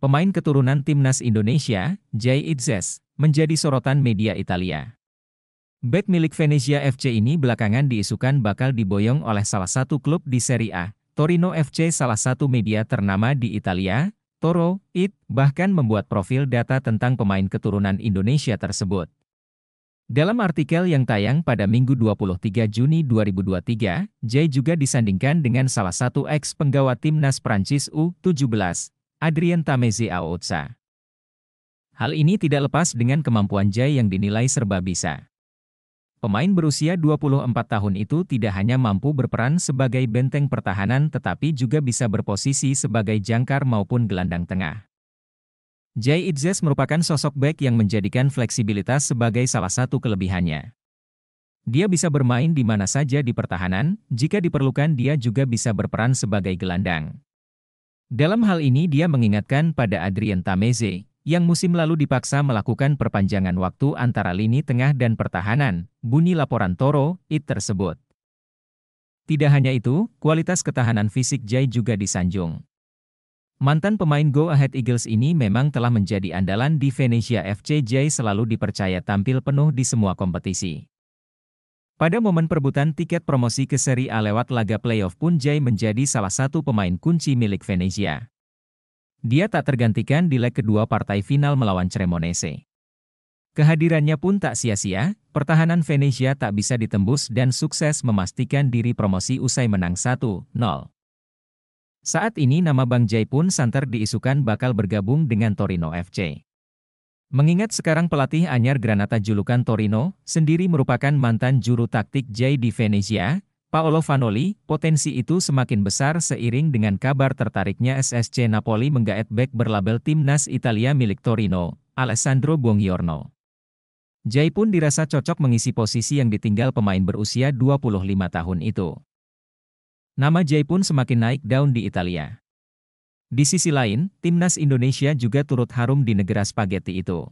Pemain keturunan timnas Indonesia, Jay Itzes, menjadi sorotan media Italia. Bek milik Venezia FC ini belakangan diisukan bakal diboyong oleh salah satu klub di Serie A, Torino FC salah satu media ternama di Italia, Toro, IT, bahkan membuat profil data tentang pemain keturunan Indonesia tersebut. Dalam artikel yang tayang pada Minggu 23 Juni 2023, Jay juga disandingkan dengan salah satu ex penggawa timnas Prancis U17, Adrian Tameze Aoutsa. Hal ini tidak lepas dengan kemampuan Jay yang dinilai serba bisa. Pemain berusia 24 tahun itu tidak hanya mampu berperan sebagai benteng pertahanan tetapi juga bisa berposisi sebagai jangkar maupun gelandang tengah. Jay Itzes merupakan sosok back yang menjadikan fleksibilitas sebagai salah satu kelebihannya. Dia bisa bermain di mana saja di pertahanan, jika diperlukan dia juga bisa berperan sebagai gelandang. Dalam hal ini dia mengingatkan pada Adrian Tameze, yang musim lalu dipaksa melakukan perpanjangan waktu antara lini tengah dan pertahanan, bunyi laporan Toro, IT tersebut. Tidak hanya itu, kualitas ketahanan fisik Jai juga disanjung. Mantan pemain Go Ahead Eagles ini memang telah menjadi andalan di Venezia FC Jai selalu dipercaya tampil penuh di semua kompetisi. Pada momen perebutan tiket promosi ke seri A lewat laga playoff pun Jay menjadi salah satu pemain kunci milik Venezia. Dia tak tergantikan di leg kedua partai final melawan Cremonese. Kehadirannya pun tak sia-sia, pertahanan Venezia tak bisa ditembus dan sukses memastikan diri promosi usai menang 1-0. Saat ini nama Bang Jai pun santer diisukan bakal bergabung dengan Torino FC. Mengingat sekarang pelatih Anyar Granata julukan Torino, sendiri merupakan mantan juru taktik Jai di Venezia, Paolo Vanoli, potensi itu semakin besar seiring dengan kabar tertariknya SSC Napoli menggaet back berlabel timnas Italia milik Torino, Alessandro Buongiorno. Jai pun dirasa cocok mengisi posisi yang ditinggal pemain berusia 25 tahun itu. Nama Jai pun semakin naik daun di Italia. Di sisi lain, timnas Indonesia juga turut harum di negara spageti itu.